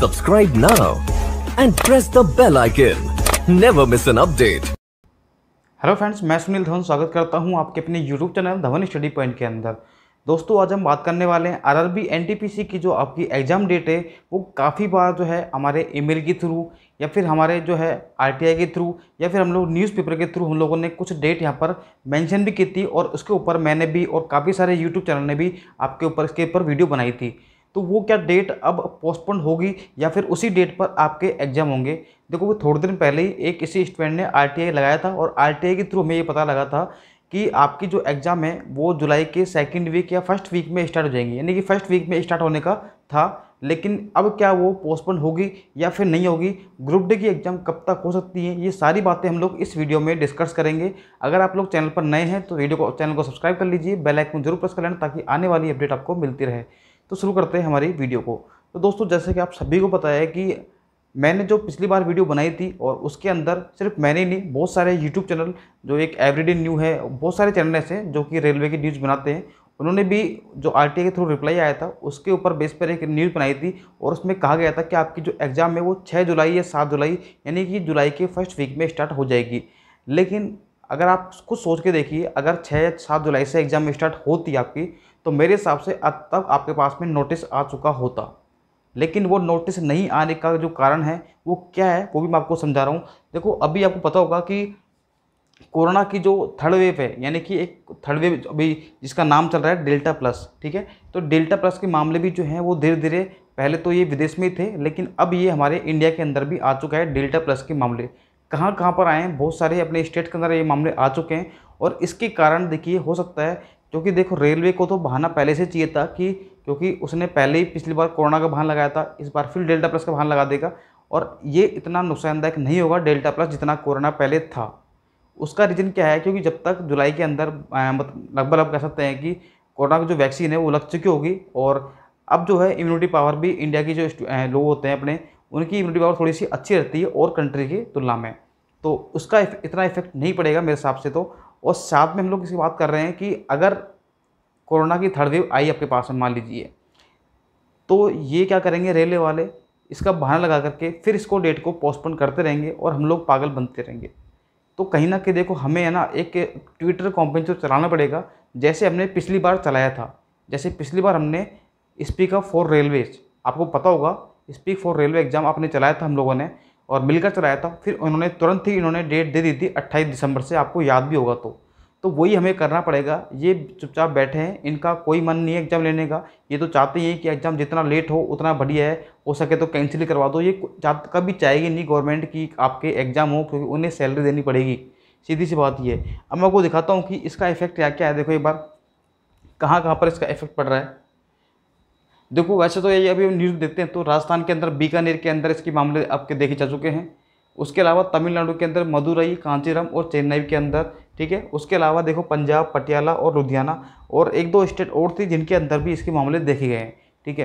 Subscribe now and press the bell icon. Never miss an update. Hello friends मैं सुनील धवन स्वागत करता हूं आपके अपने YouTube channel Dhawan study point के अंदर दोस्तों आज हम बात करने वाले हैं आरआरबी एनटीपीसी की जो आपकी एग्ज़ाम डेट है वो काफ़ी बार जो है हमारे ईमेल के थ्रू या फिर हमारे जो है आरटीआई के थ्रू या फिर हम लोग न्यूज़पेपर के थ्रू हम लोगों ने कुछ डेट यहाँ पर मेंशन भी की थी और उसके ऊपर मैंने भी और काफ़ी सारे यूट्यूब चैनल ने भी आपके ऊपर इसके ऊपर वीडियो बनाई थी तो वो क्या डेट अब पोस्टपोन होगी या फिर उसी डेट पर आपके एग्जाम होंगे देखो वो थोड़े दिन पहले ही एक किसी स्टूडेंट ने आर लगाया था और आर के थ्रू हमें ये पता लगा था कि आपकी जो एग्ज़ाम है वो जुलाई के सेकेंड वीक या फर्स्ट वीक में स्टार्ट हो जाएंगी यानी कि फर्स्ट वीक में स्टार्ट होने का था लेकिन अब क्या वो पोस्टपोन होगी या फिर नहीं होगी ग्रुप डे की एग्ज़ाम कब तक हो सकती है ये सारी बातें हम लोग इस वीडियो में डिस्कस करेंगे अगर आप लोग चैनल पर नए हैं तो वीडियो को चैनल को सब्सक्राइब कर लीजिए बेल आइकन जरूर प्रेस कर लेना ताकि आने वाली अपडेट आपको मिलती रहे तो शुरू करते हैं हमारी वीडियो को तो दोस्तों जैसे कि आप सभी को पता है कि मैंने जो पिछली बार वीडियो बनाई थी और उसके अंदर सिर्फ मैंने ही नहीं बहुत सारे यूट्यूब चैनल जो एक एवरीडे न्यू है बहुत सारे चैनल ऐसे हैं जो कि रेलवे की न्यूज़ बनाते हैं उन्होंने भी जो आर के थ्रू रिप्लाई आया था उसके ऊपर बेस पर एक न्यूज़ बनाई थी और उसमें कहा गया था कि आपकी जो एग्ज़ाम है वो छः जुलाई या सात जुलाई यानी कि जुलाई के फर्स्ट वीक में स्टार्ट हो जाएगी लेकिन अगर आप कुछ सोच के देखिए अगर छः या सात जुलाई से एग्ज़ाम स्टार्ट होती आपकी तो मेरे हिसाब से अब तक आपके पास में नोटिस आ चुका होता लेकिन वो नोटिस नहीं आने का जो कारण है वो क्या है वो भी मैं आपको समझा रहा हूँ देखो अभी आपको पता होगा कि कोरोना की जो थर्ड वेव है यानी कि एक थर्ड वेव अभी जिसका नाम चल रहा है डेल्टा प्लस ठीक है तो डेल्टा प्लस के मामले भी जो हैं वो धीरे धीरे पहले तो ये विदेश में ही थे लेकिन अब ये हमारे इंडिया के अंदर भी आ चुका है डेल्टा प्लस के मामले कहाँ कहाँ पर आए हैं बहुत सारे अपने स्टेट के अंदर ये मामले आ चुके हैं और इसके कारण देखिए हो सकता है क्योंकि देखो रेलवे को तो बहाना पहले से चाहिए था कि क्योंकि उसने पहले ही पिछली बार कोरोना का बहाना लगाया था इस बार फिर डेल्टा प्लस का बहाना लगा देगा और ये इतना नुकसानदायक नहीं होगा डेल्टा प्लस जितना कोरोना पहले था उसका रीज़न क्या है क्योंकि जब तक जुलाई के अंदर लगभग आप कह सकते हैं कि कोरोना की जो वैक्सीन है वो लग चुकी होगी और अब जो है इम्यूनिटी पावर भी इंडिया की जो लोग होते हैं अपने उनकी इम्यूनिटी पावर थोड़ी सी अच्छी रहती है और कंट्री की तुलना में तो उसका इतना इफेक्ट नहीं पड़ेगा मेरे हिसाब से तो और साथ में हम लोग इसकी बात कर रहे हैं कि अगर कोरोना की थर्ड वेव आई आपके पास में मान लीजिए तो ये क्या करेंगे रेलवे वाले इसका बहाना लगा करके फिर इसको डेट को पोस्टपोन करते रहेंगे और हम लोग पागल बनते रहेंगे तो कहीं ना कहीं देखो हमें है ना एक ट्विटर कॉम्पनी को चलाना पड़ेगा जैसे हमने पिछली बार चलाया था जैसे पिछली बार हमने स्पीक फॉर रेलवेज आपको पता होगा स्पीक फॉर रेलवे एग्ज़ाम आपने चलाया था हम लोगों ने और मिलकर चलाया तो था फिर उन्होंने तुरंत ही इन्होंने डेट दे दी थी अट्ठाईस दिसंबर से आपको याद भी होगा तो तो वही हमें करना पड़ेगा ये चुपचाप बैठे हैं इनका कोई मन नहीं है एग्ज़ाम लेने का ये तो चाहते ही हैं कि एग्ज़ाम जितना लेट हो उतना बढ़िया है हो सके तो कैंसिल करवा दो ये कभी चाहेगी नहीं गवर्नमेंट की आपके एग्ज़ाम हो क्योंकि उन्हें सैलरी देनी पड़ेगी सीधी सी बात ये अब मैं आपको दिखाता हूँ कि इसका इफेक्ट क्या क्या है देखो एक बार कहाँ कहाँ पर इसका इफेक्ट पड़ रहा है देखो वैसे तो ये अभी हम न्यूज़ देखते हैं तो राजस्थान के अंदर बीकानेर के अंदर इसके मामले आपके देखे जा चुके हैं उसके अलावा तमिलनाडु के अंदर मदुरई कांचीरम और चेन्नई के अंदर ठीक है उसके अलावा देखो पंजाब पटियाला और लुधियाना और एक दो स्टेट और थी जिनके अंदर भी इसके मामले देखे गए हैं ठीक है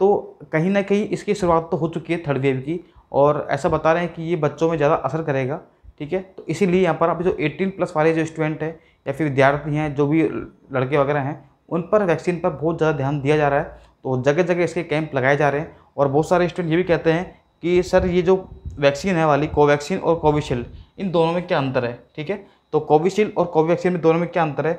तो कहीं ना कहीं इसकी शुरुआत तो हो चुकी है थर्ड वेव की और ऐसा बता रहे हैं कि ये बच्चों में ज़्यादा असर करेगा ठीक है तो इसीलिए यहाँ पर अभी जो 18 प्लस वाले जो स्टूडेंट हैं या फिर विद्यार्थी हैं जो भी लड़के वगैरह हैं उन पर वैक्सीन पर बहुत ज़्यादा ध्यान दिया जा रहा है तो जगह जगह इसके कैंप लगाए जा रहे हैं और बहुत सारे स्टूडेंट ये भी कहते हैं कि सर ये जो वैक्सीन है वाली कोवैक्सीन और कोविशील्ड इन दोनों में क्या अंतर है ठीक है तो कोविशील्ड और कोवैक्सीन में दोनों में क्या अंतर है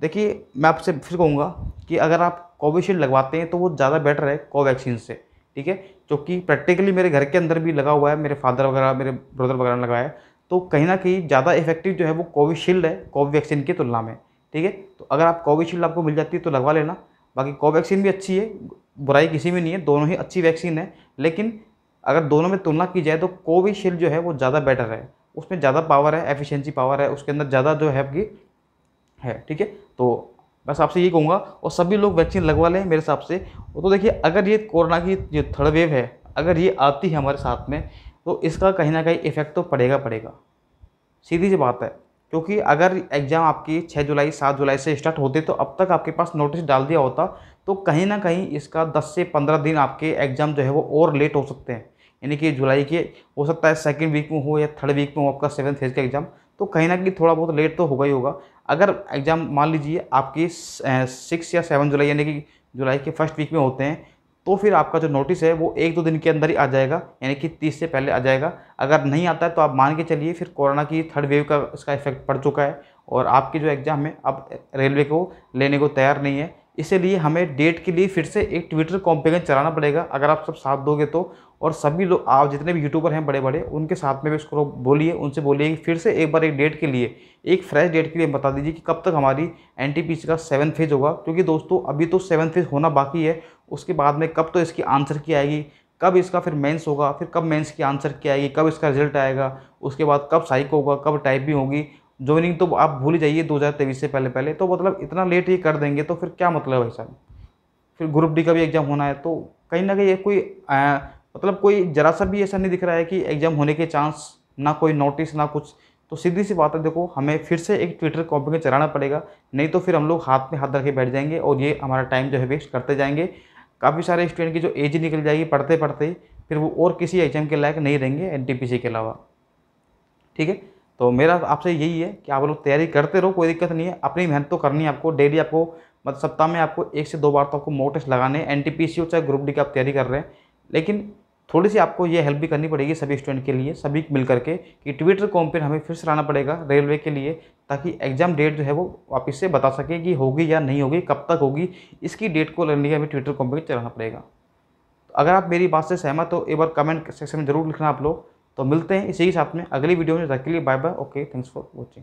देखिए मैं आपसे फिर कहूँगा कि अगर आप कोविशील्ड लगवाते हैं तो वो ज़्यादा बेटर है कोवैक्सीन से ठीक है क्योंकि प्रैक्टिकली मेरे घर के अंदर भी लगा हुआ है मेरे फादर वगैरह मेरे ब्रदर वगैरह ने लगाया है तो कहीं ना कहीं ज़्यादा इफेक्टिव जो है वो कोविशील्ड है कोवैक्सीन की तुलना में ठीक है तो अगर आप कोविशील्ड आपको मिल जाती है तो लगवा लेना बाकी कोवैक्सीन भी अच्छी है बुराई किसी में नहीं है दोनों ही अच्छी वैक्सीन है लेकिन अगर दोनों में तुलना की जाए तो कोविशील्ड जो है वो ज़्यादा बेटर है उसमें ज़्यादा पावर है एफिशिएंसी पावर है उसके अंदर ज़्यादा जो है आपकी है ठीक है तो बस आपसे ये कहूँगा और सभी लोग वैक्सीन लगवा लें मेरे हिसाब से तो देखिए अगर ये कोरोना की जो थर्ड वेव है अगर ये आती है हमारे साथ में तो इसका कहीं ना कहीं इफेक्ट तो पड़ेगा पड़ेगा सीधी सी बात है क्योंकि अगर एग्ज़ाम आपकी छः जुलाई सात जुलाई से स्टार्ट होते तो अब तक आपके पास नोटिस डाल दिया होता तो कहीं ना कहीं इसका दस से पंद्रह दिन आपके एग्ज़ाम जो है वो और लेट हो सकते हैं यानी कि जुलाई के हो सकता है सेकेंड वीक में हो या थर्ड वीक में हो आपका सेवन फेज का एग्ज़ाम तो कहीं ना कहीं थोड़ा बहुत लेट तो होगा ही होगा अगर एग्ज़ाम मान लीजिए आपकी सिक्स या सेवन जुलाई यानी कि जुलाई के फर्स्ट वीक में होते हैं तो फिर आपका जो नोटिस है वो एक दो दिन के अंदर ही आ जाएगा यानी कि तीस से पहले आ जाएगा अगर नहीं आता है तो आप मान के चलिए फिर कोरोना की थर्ड वेव का इसका इफेक्ट पड़ चुका है और आपके जो एग्ज़ाम है अब रेलवे को लेने को तैयार नहीं है इसीलिए हमें डेट के लिए फिर से एक ट्विटर कॉम्पेगन चलाना पड़ेगा अगर आप सब साथ दोगे तो और सभी लोग आप जितने भी यूट्यूबर हैं बड़े बड़े उनके साथ में भी उसको बोलिए उनसे बोलिए कि फिर से एक बार एक डेट के लिए एक फ्रेश डेट के लिए बता दीजिए कि कब तक हमारी एन का सेवन फेज होगा क्योंकि दोस्तों अभी तो सेवन फेज होना बाकी है उसके बाद में कब तो इसकी आंसर की आएगी कब इसका फिर मेंस होगा फिर कब मेंस की आंसर की आएगी कब इसका रिजल्ट आएगा उसके बाद कब साइक होगा कब टाइप भी होगी ज्वाइनिंग तो आप भूल जाइए दो हज़ार तेईस से पहले पहले तो मतलब इतना लेट ये कर देंगे तो फिर क्या मतलब है सर फिर ग्रुप डी का भी एग्ज़ाम होना है तो कहीं ना कहीं ये कोई आ, मतलब कोई जरा सा भी ऐसा नहीं दिख रहा है कि एग्ज़ाम होने के चांस ना कोई नोटिस ना कुछ तो सीधी सी बात है देखो हमें फिर से एक ट्विटर में चलाना पड़ेगा नहीं तो फिर हम लोग हाथ में हाथ रख के बैठ जाएंगे और ये हमारा टाइम जो है वेस्ट करते जाएंगे काफ़ी सारे स्टूडेंट की जो एज निकल जाएगी पढ़ते पढ़ते ही फिर वो और किसी एग्जाम के लायक नहीं रहेंगे एन के अलावा ठीक है तो मेरा आपसे यही है कि आप लोग तैयारी करते रहो कोई दिक्कत नहीं है अपनी मेहनत तो करनी है आपको डेली आपको मतलब सप्ताह में आपको एक से दो बार तो आपको मोटेस्ट लगाने एन टी पी सी हो चाहे ग्रुप डी की आप तैयारी कर रहे हैं लेकिन थोड़ी सी आपको ये हेल्प भी करनी पड़ेगी सभी स्टूडेंट के लिए सभी मिल करके कि ट्विटर को फिर हमें फिर से लाना पड़ेगा रेलवे के लिए ताकि एग्ज़ाम डेट जो है वो वापस से बता सके कि होगी या नहीं होगी कब तक होगी इसकी डेट को लेने के हमें ट्विटर कॉम चलाना पड़ेगा तो अगर आप मेरी बात से सहमत हो एक बार कमेंट सेक्शन में ज़रूर लिखना आप लोग तो मिलते हैं इसी के साथ में अगली वीडियो में तक के लिए bye bye okay thanks for watching